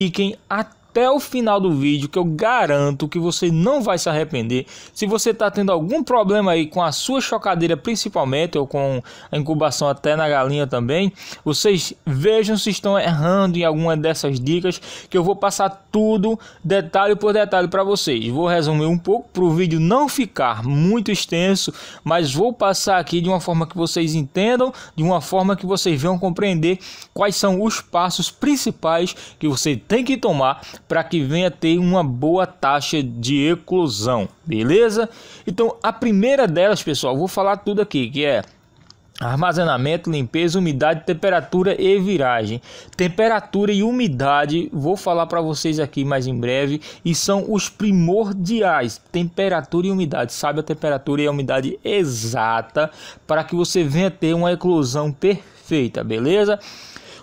Fiquem atentos até o final do vídeo que eu garanto que você não vai se arrepender. Se você está tendo algum problema aí com a sua chocadeira principalmente ou com a incubação até na galinha também, vocês vejam se estão errando em alguma dessas dicas que eu vou passar tudo detalhe por detalhe para vocês. Vou resumir um pouco para o vídeo não ficar muito extenso, mas vou passar aqui de uma forma que vocês entendam, de uma forma que vocês vão compreender quais são os passos principais que você tem que tomar para que venha ter uma boa taxa de eclosão, beleza? Então, a primeira delas, pessoal, vou falar tudo aqui, que é armazenamento, limpeza, umidade, temperatura e viragem. Temperatura e umidade, vou falar para vocês aqui mais em breve, e são os primordiais. Temperatura e umidade, sabe a temperatura e a umidade exata para que você venha ter uma eclosão perfeita, beleza?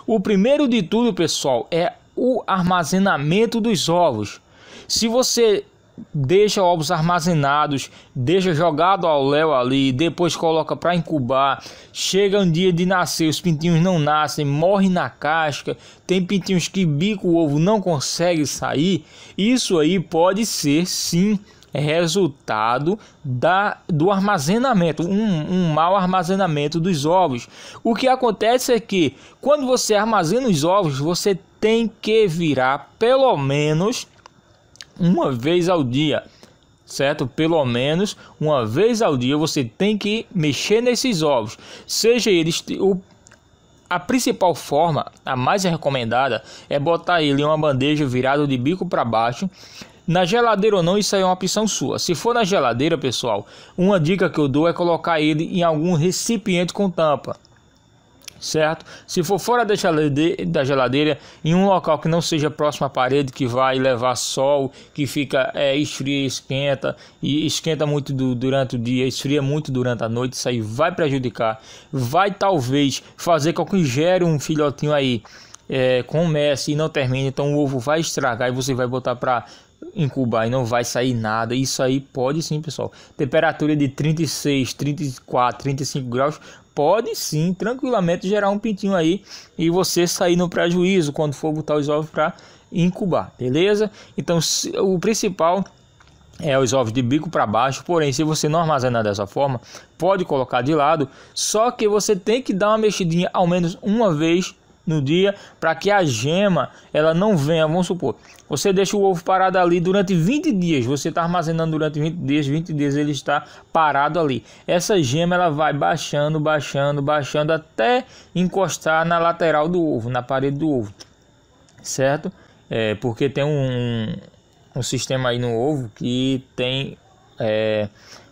O primeiro de tudo, pessoal, é o armazenamento dos ovos. Se você deixa ovos armazenados, deixa jogado ao léu ali, depois coloca para incubar. Chega um dia de nascer, os pintinhos não nascem, morrem na casca. Tem pintinhos que bico o ovo não consegue sair. Isso aí pode ser sim resultado da, do armazenamento, um, um mau armazenamento dos ovos. O que acontece é que quando você armazena os ovos, você tem que virar pelo menos uma vez ao dia, certo? Pelo menos uma vez ao dia você tem que mexer nesses ovos, seja eles o a principal forma, a mais recomendada, é botar ele em uma bandeja virado de bico para baixo. Na geladeira ou não, isso aí é uma opção sua. Se for na geladeira, pessoal, uma dica que eu dou é colocar ele em algum recipiente com tampa certo? Se for fora da geladeira, da geladeira, em um local que não seja próximo à parede, que vai levar sol, que fica é, esfria, esquenta, e esquenta muito do, durante o dia, esfria muito durante a noite, isso aí vai prejudicar, vai talvez fazer com que gere um filhotinho aí. É, comece e não termine, então o ovo vai estragar e você vai botar para incubar e não vai sair nada. Isso aí pode sim, pessoal. Temperatura de 36, 34, 35 graus pode sim tranquilamente gerar um pintinho aí e você sair no prejuízo quando for botar os ovos para incubar, beleza? Então o principal é os ovos de bico para baixo, porém se você não armazenar dessa forma, pode colocar de lado, só que você tem que dar uma mexidinha ao menos uma vez no dia para que a gema ela não venha, vamos supor, você deixa o ovo parado ali durante 20 dias, você está armazenando durante 20 dias, 20 dias ele está parado ali. Essa gema ela vai baixando, baixando, baixando até encostar na lateral do ovo, na parede do ovo, certo? É, porque tem um, um sistema aí no ovo que tem é,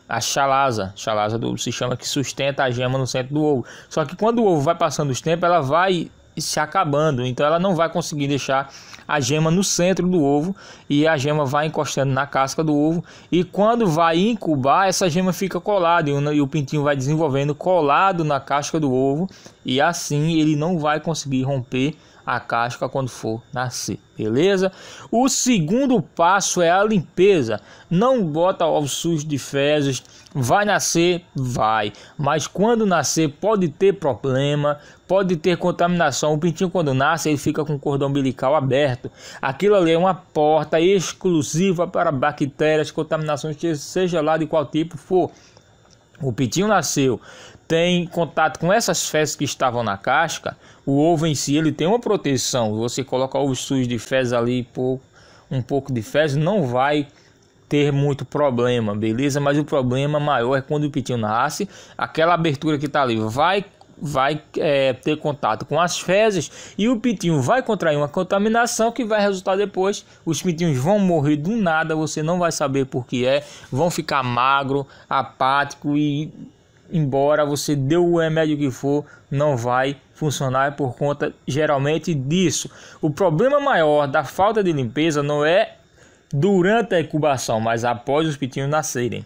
a chalaza chalaza do, se chama que sustenta a gema no centro do ovo. Só que quando o ovo vai passando os tempos, ela vai se acabando, então ela não vai conseguir deixar a gema no centro do ovo e a gema vai encostando na casca do ovo e quando vai incubar essa gema fica colada e o pintinho vai desenvolvendo colado na casca do ovo e assim ele não vai conseguir romper a casca quando for nascer, beleza? O segundo passo é a limpeza. Não bota ovo sujo de fezes, vai nascer, vai, mas quando nascer pode ter problema, pode ter contaminação. O pintinho quando nasce, ele fica com o cordão umbilical aberto. Aquilo ali é uma porta exclusiva para bactérias, contaminações, seja lá de qual tipo for. O pintinho nasceu, tem contato com essas fezes que estavam na casca, o ovo em si ele tem uma proteção. Você coloca ovos sujos de fezes ali, um pouco de fezes, não vai ter muito problema, beleza? Mas o problema maior é quando o pitinho nasce, aquela abertura que está ali vai vai é, ter contato com as fezes e o pitinho vai contrair uma contaminação que vai resultar depois. Os pitinhos vão morrer do nada, você não vai saber por que é, vão ficar magro, apático e embora você dê o remédio que for, não vai funcionar por conta geralmente disso. O problema maior da falta de limpeza não é durante a incubação, mas após os pitinhos nascerem.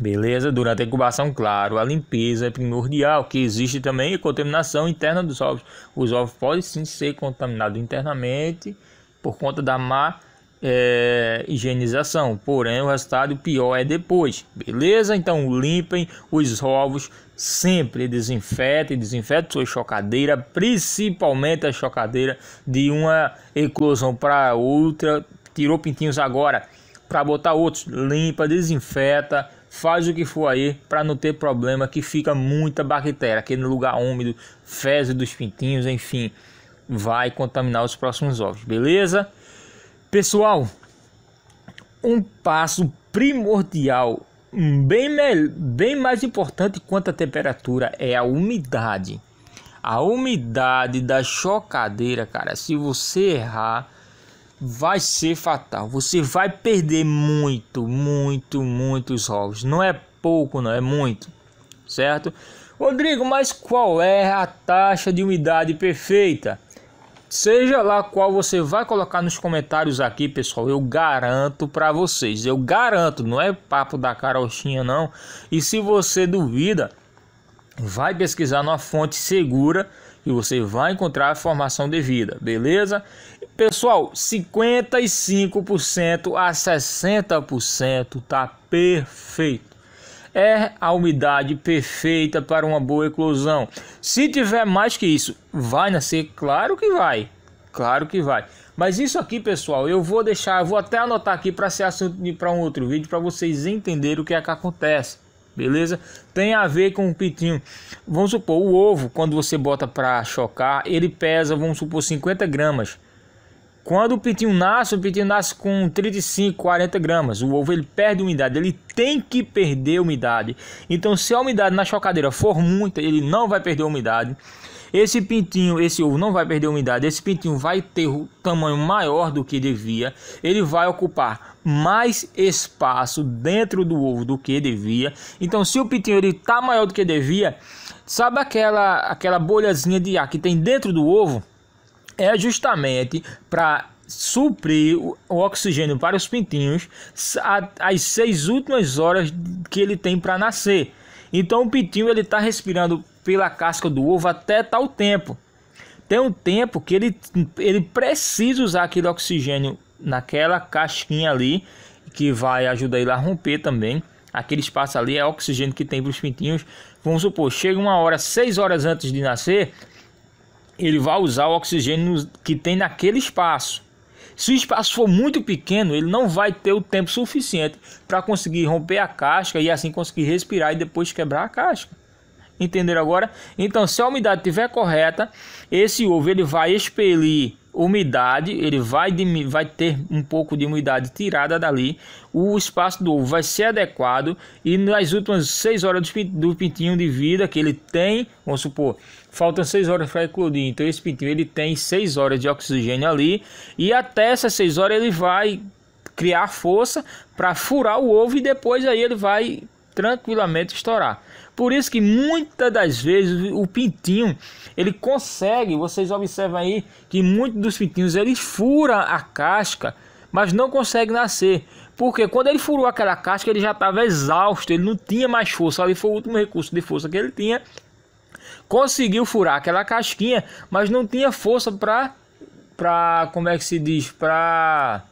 Beleza? Durante a incubação, claro, a limpeza é primordial, que existe também a contaminação interna dos ovos. Os ovos podem sim ser contaminados internamente por conta da má é, higienização, porém o resultado pior é depois, beleza? Então limpem os ovos sempre, desinfetem, desinfetem sua chocadeira, principalmente a chocadeira de uma eclosão para outra, tirou pintinhos agora para botar outros, limpa, desinfeta, faz o que for aí para não ter problema que fica muita bactéria, aquele lugar úmido, fezes dos pintinhos, enfim, vai contaminar os próximos ovos, beleza? Pessoal, um passo primordial, bem, bem mais importante quanto a temperatura, é a umidade. A umidade da chocadeira, cara, se você errar, vai ser fatal. Você vai perder muito, muito, muitos ovos. Não é pouco, não, é muito, certo? Rodrigo, mas qual é a taxa de umidade perfeita? Seja lá qual você vai colocar nos comentários aqui, pessoal, eu garanto para vocês. Eu garanto, não é papo da carochinha não. E se você duvida, vai pesquisar numa fonte segura e você vai encontrar a formação devida, beleza? Pessoal, 55% a 60% tá perfeito é a umidade perfeita para uma boa eclosão. Se tiver mais que isso, vai nascer? Claro que vai. Claro que vai. Mas isso aqui, pessoal, eu vou deixar, eu vou até anotar aqui para ser assunto para um outro vídeo para vocês entenderem o que é que acontece. Beleza? Tem a ver com o pitinho. Vamos supor, o ovo, quando você bota para chocar, ele pesa, vamos supor, 50 gramas. Quando o pintinho nasce, o pintinho nasce com 35, 40 gramas. O ovo ele perde umidade, ele tem que perder umidade. Então, se a umidade na chocadeira for muita, ele não vai perder umidade. Esse pintinho, esse ovo não vai perder umidade. Esse pintinho vai ter o um tamanho maior do que devia. Ele vai ocupar mais espaço dentro do ovo do que devia. Então, se o pintinho ele tá maior do que devia, sabe aquela aquela bolhazinha de ar que tem dentro do ovo? é justamente para suprir o oxigênio para os pintinhos as seis últimas horas que ele tem para nascer. Então o pintinho ele está respirando pela casca do ovo até tal tempo. Tem um tempo que ele, ele precisa usar aquele oxigênio naquela casquinha ali, que vai ajudar ele a romper também. Aquele espaço ali é oxigênio que tem para os pintinhos. Vamos supor, chega uma hora, seis horas antes de nascer, ele vai usar o oxigênio que tem naquele espaço. Se o espaço for muito pequeno, ele não vai ter o tempo suficiente para conseguir romper a casca e assim conseguir respirar e depois quebrar a casca. Entenderam agora? Então, se a umidade estiver correta, esse ovo ele vai expelir umidade, ele vai, vai ter um pouco de umidade tirada dali, o espaço do ovo vai ser adequado e nas últimas 6 horas do pintinho de vida que ele tem, vamos supor, faltam 6 horas para eclodir, então esse pintinho ele tem 6 horas de oxigênio ali e até essas 6 horas ele vai criar força para furar o ovo e depois aí ele vai tranquilamente estourar. Por isso que muitas das vezes o pintinho, ele consegue, vocês observam aí que muitos dos pintinhos ele fura a casca, mas não consegue nascer. Porque quando ele furou aquela casca, ele já estava exausto, ele não tinha mais força. Ali foi o último recurso de força que ele tinha. Conseguiu furar aquela casquinha, mas não tinha força para para como é que se diz, para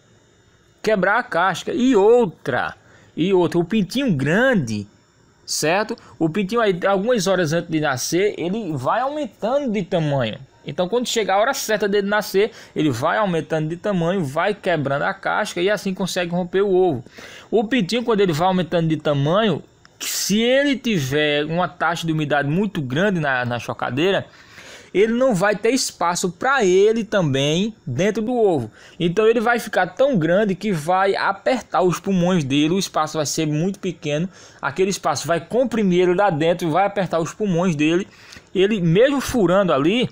quebrar a casca. E outra, e outra, o pintinho grande, certo? O pintinho aí, algumas horas antes de nascer, ele vai aumentando de tamanho. Então, quando chegar a hora certa dele nascer, ele vai aumentando de tamanho, vai quebrando a casca e assim consegue romper o ovo. O pintinho, quando ele vai aumentando de tamanho, se ele tiver uma taxa de umidade muito grande na, na chocadeira, ele não vai ter espaço para ele também dentro do ovo. Então ele vai ficar tão grande que vai apertar os pulmões dele, o espaço vai ser muito pequeno, aquele espaço vai comprimir ele lá dentro, vai apertar os pulmões dele. Ele mesmo furando ali,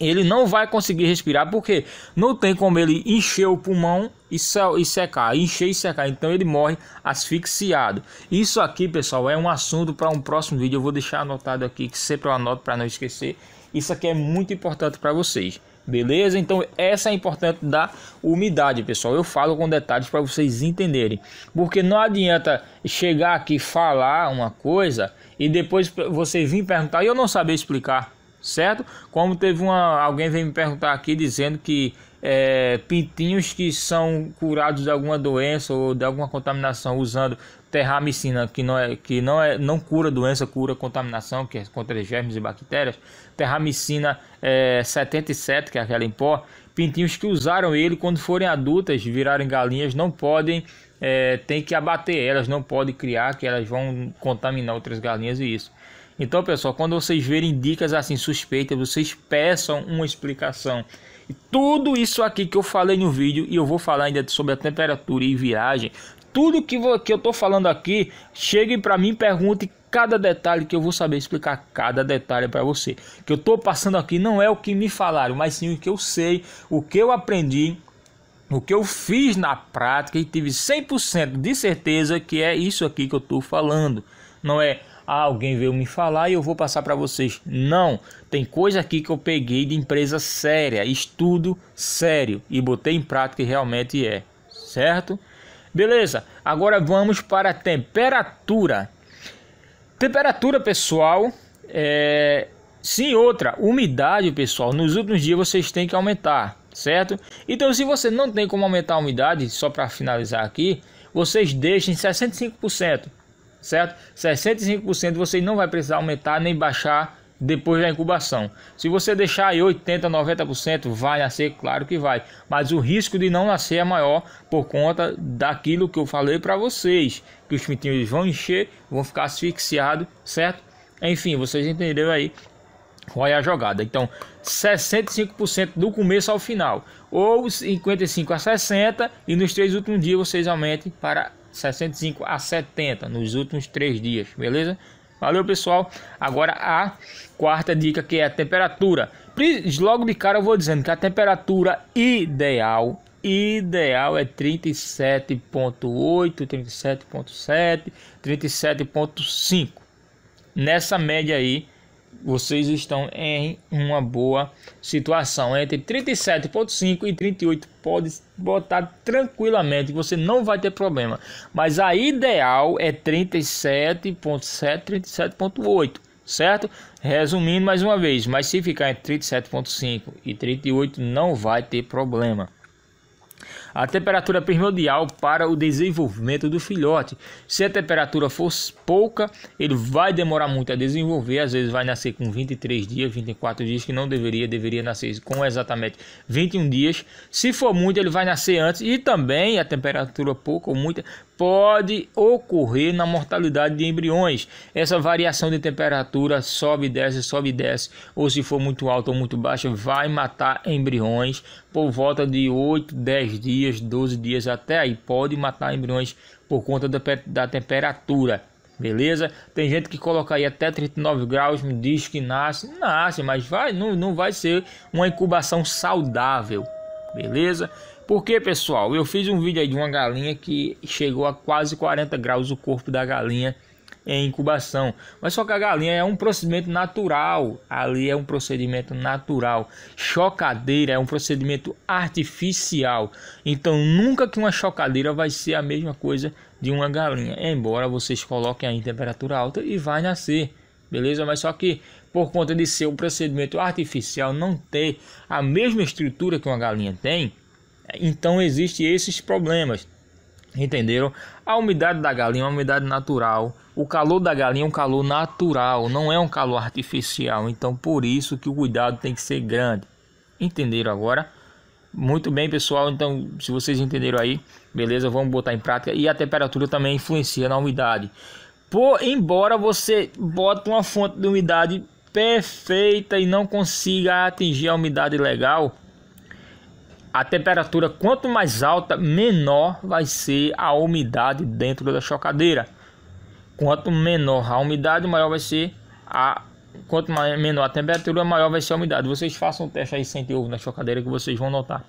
ele não vai conseguir respirar porque não tem como ele encher o pulmão e, e secar, encher e secar. Então ele morre asfixiado. Isso aqui, pessoal, é um assunto para um próximo vídeo. Eu vou deixar anotado aqui que sempre eu anoto para não esquecer. Isso aqui é muito importante para vocês. Beleza? Então essa é a importância da umidade, pessoal. Eu falo com detalhes para vocês entenderem. Porque não adianta chegar aqui falar uma coisa e depois você vir perguntar e eu não saber explicar, certo? Como teve uma alguém veio me perguntar aqui dizendo que é, pintinhos que são curados de alguma doença ou de alguma contaminação usando terramicina, que não é que não é não cura doença, cura contaminação, que é contra germes e bactérias, terramicina é, 77, que é aquela em pó, pintinhos que usaram ele quando forem adultas, virarem galinhas, não podem é, tem que abater elas, não podem criar, que elas vão contaminar outras galinhas e isso. Então, pessoal, quando vocês verem dicas assim suspeitas, vocês peçam uma explicação. E tudo isso aqui que eu falei no vídeo e eu vou falar ainda sobre a temperatura e viragem, tudo que, que eu tô falando aqui, chegue para mim pergunte cada detalhe que eu vou saber explicar cada detalhe para você. Que eu tô passando aqui não é o que me falaram, mas sim o que eu sei, o que eu aprendi, o que eu fiz na prática e tive 100% de certeza que é isso aqui que eu tô falando. Não é ah, alguém veio me falar e eu vou passar para vocês. Não, tem coisa aqui que eu peguei de empresa séria, estudo sério e botei em prática e realmente é, certo? Beleza, agora vamos para a temperatura. Temperatura, pessoal, é... sim, outra, umidade, pessoal. Nos últimos dias vocês têm que aumentar, certo? Então, se você não tem como aumentar a umidade, só para finalizar aqui, vocês deixem 65%, certo? 65% vocês não vai precisar aumentar nem baixar depois da incubação. Se você deixar aí 80%, 90%, vai nascer? Claro que vai. Mas o risco de não nascer é maior por conta daquilo que eu falei para vocês. Que os pintinhos vão encher, vão ficar asfixiados, certo? Enfim, vocês entenderam aí qual é a jogada. Então, 65% do começo ao final. Ou 55% a 60% e nos três últimos dias vocês aumentem para 65% a 70% nos últimos três dias, beleza? Valeu, pessoal. Agora a quarta dica que é a temperatura. Logo de cara eu vou dizendo que a temperatura ideal ideal é 37.8, 37.7, 37.5. Nessa média aí vocês estão em uma boa situação. É entre 37,5 e 38 pode botar tranquilamente, você não vai ter problema. Mas a ideal é 37,7, 37,8 certo? Resumindo mais uma vez, mas se ficar entre 37.5 e 38 não vai ter problema a temperatura primordial para o desenvolvimento do filhote. Se a temperatura for pouca, ele vai demorar muito a desenvolver, às vezes vai nascer com 23 dias, 24 dias, que não deveria, deveria nascer com exatamente 21 dias. Se for muito, ele vai nascer antes e também a temperatura pouca ou muita pode ocorrer na mortalidade de embriões. Essa variação de temperatura sobe e desce, sobe e desce, ou se for muito alta ou muito baixa, vai matar embriões por volta de 8, 10 dias, 12 dias até aí. Pode matar embriões por conta da, da temperatura. Beleza? Tem gente que coloca aí até 39 graus, me diz que nasce. Nasce, mas vai, não, não vai ser uma incubação saudável. Beleza? Porque, pessoal, eu fiz um vídeo aí de uma galinha que chegou a quase 40 graus o corpo da galinha em incubação. Mas só que a galinha é um procedimento natural. Ali é um procedimento natural. Chocadeira é um procedimento artificial. Então, nunca que uma chocadeira vai ser a mesma coisa de uma galinha. Embora vocês coloquem aí em temperatura alta e vai nascer beleza? Mas só que por conta de ser um procedimento artificial, não ter a mesma estrutura que uma galinha tem, então existem esses problemas. Entenderam? A umidade da galinha é uma umidade natural. O calor da galinha é um calor natural, não é um calor artificial. Então, por isso que o cuidado tem que ser grande. Entenderam agora? Muito bem, pessoal. Então, se vocês entenderam aí, beleza, vamos botar em prática. E a temperatura também influencia na umidade. Por, embora você bote uma fonte de umidade perfeita e não consiga atingir a umidade legal, a temperatura quanto mais alta, menor vai ser a umidade dentro da chocadeira. Quanto menor a umidade, maior vai ser a quanto menor a temperatura, maior vai ser a umidade. Vocês façam um teste aí sem ter ovo na chocadeira que vocês vão notar.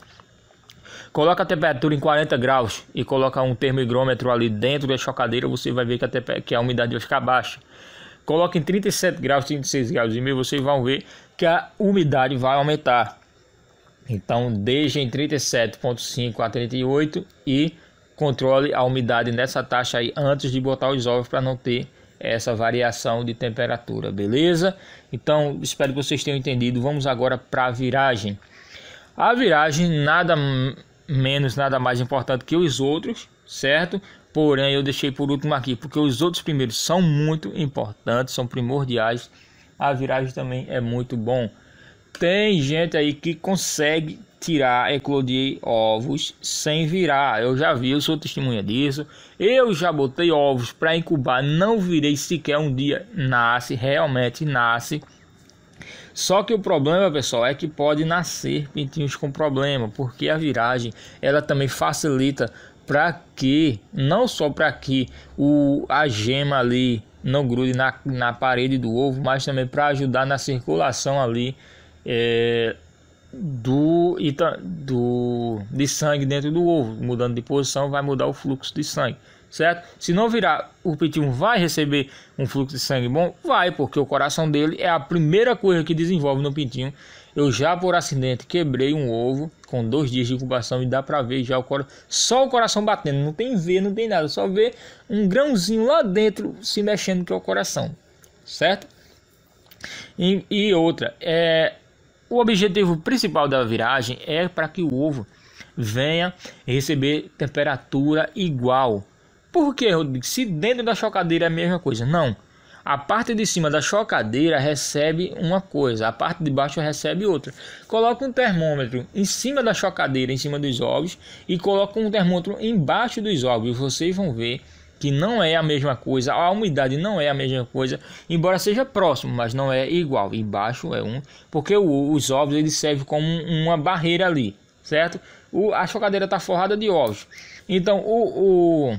Coloca a temperatura em 40 graus e coloca um termigrômetro ali dentro da chocadeira, você vai ver que a, que a umidade vai ficar baixa. Coloca em 37 graus, 36 graus e meio, vocês vão ver que a umidade vai aumentar. Então deixe em 37,5 a 38 e controle a umidade nessa taxa aí antes de botar os ovos para não ter essa variação de temperatura, beleza? Então espero que vocês tenham entendido. Vamos agora para a viragem. A viragem nada menos, nada mais importante que os outros, certo? Porém, eu deixei por último aqui, porque os outros primeiros são muito importantes, são primordiais. A viragem também é muito bom. Tem gente aí que consegue tirar, eclodir ovos sem virar. Eu já vi, eu sou testemunha disso. Eu já botei ovos para incubar, não virei sequer um dia. Nasce, realmente nasce. Só que o problema, pessoal, é que pode nascer pintinhos com problema, porque a viragem ela também facilita para que, não só para que o, a gema ali não grude na, na parede do ovo, mas também para ajudar na circulação ali é, do, tá, do, de sangue dentro do ovo. Mudando de posição, vai mudar o fluxo de sangue, certo? Se não virar, o pitinho vai receber um fluxo de sangue bom? Vai, porque o coração dele é a primeira coisa que desenvolve no pitinho. Eu já, por acidente, quebrei um ovo com dois dias de incubação e dá pra ver já o coração, só o coração batendo. Não tem ver, não tem nada, só ver um grãozinho lá dentro se mexendo, que é o coração, certo? E, e outra, é, o objetivo principal da viragem é para que o ovo venha receber temperatura igual. Por que, Rodrigo? Se dentro da chocadeira é a mesma coisa. Não. A parte de cima da chocadeira recebe uma coisa, a parte de baixo recebe outra. Coloca um termômetro em cima da chocadeira, em cima dos ovos, e coloca um termômetro embaixo dos ovos. Vocês vão ver que não é a mesma coisa, a umidade não é a mesma coisa, embora seja próximo, mas não é igual. E baixo é um, porque o, os ovos ele serve como uma barreira ali, certo? O, a chocadeira está forrada de ovos. Então o, o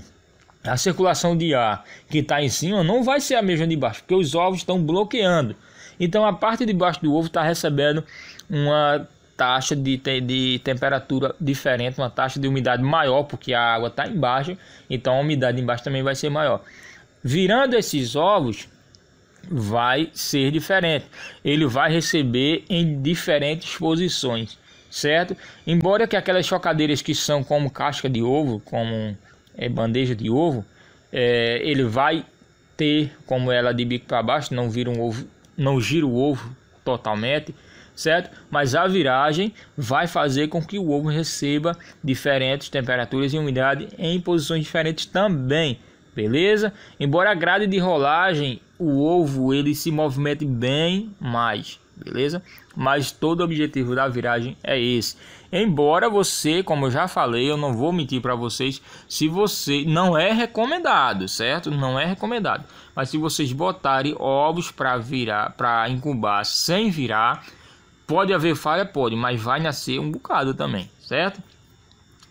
a circulação de ar que está em cima não vai ser a mesma de baixo, porque os ovos estão bloqueando. Então a parte de baixo do ovo está recebendo uma taxa de, de temperatura diferente, uma taxa de umidade maior, porque a água está embaixo, então a umidade embaixo também vai ser maior. Virando esses ovos, vai ser diferente. Ele vai receber em diferentes posições, certo? Embora que aquelas chocadeiras que são como casca de ovo, como é, bandeja de ovo, é, ele vai ter como ela de bico para baixo, não vira um ovo, não gira o ovo totalmente, certo? Mas a viragem vai fazer com que o ovo receba diferentes temperaturas e umidade em posições diferentes também, beleza? Embora a grade de rolagem, o ovo ele se movimente bem mais, beleza? Mas todo o objetivo da viragem é esse. Embora você, como eu já falei, eu não vou mentir para vocês, se você não é recomendado, certo? Não é recomendado. Mas se vocês botarem ovos para virar, para incubar sem virar, Pode haver falha, pode, mas vai nascer um bocado também, certo?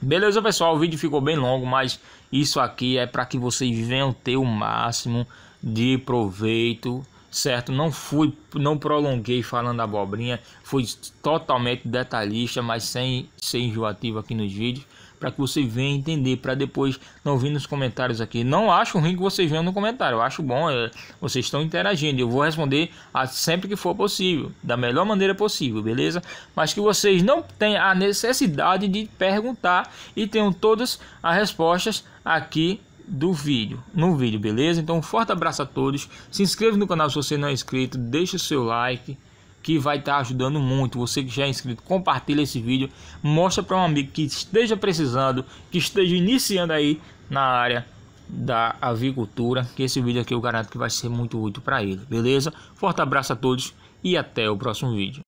Beleza, pessoal, o vídeo ficou bem longo, mas isso aqui é para que vocês venham ter o máximo de proveito, certo? Não fui, não prolonguei falando abobrinha, fui totalmente detalhista, mas sem ser enjoativo aqui nos vídeos para que você venha entender, para depois não vir nos comentários aqui. Não acho ruim que vocês venham no comentário, eu acho bom, é, vocês estão interagindo. Eu vou responder a, sempre que for possível, da melhor maneira possível, beleza? Mas que vocês não tenham a necessidade de perguntar e tenham todas as respostas aqui do vídeo, no vídeo, beleza? Então, um forte abraço a todos. Se inscreva no canal se você não é inscrito, deixa o seu like que vai estar tá ajudando muito. Você que já é inscrito, compartilha esse vídeo, mostra para um amigo que esteja precisando, que esteja iniciando aí na área da avicultura, que esse vídeo aqui eu garanto que vai ser muito útil para ele, beleza? Forte abraço a todos e até o próximo vídeo.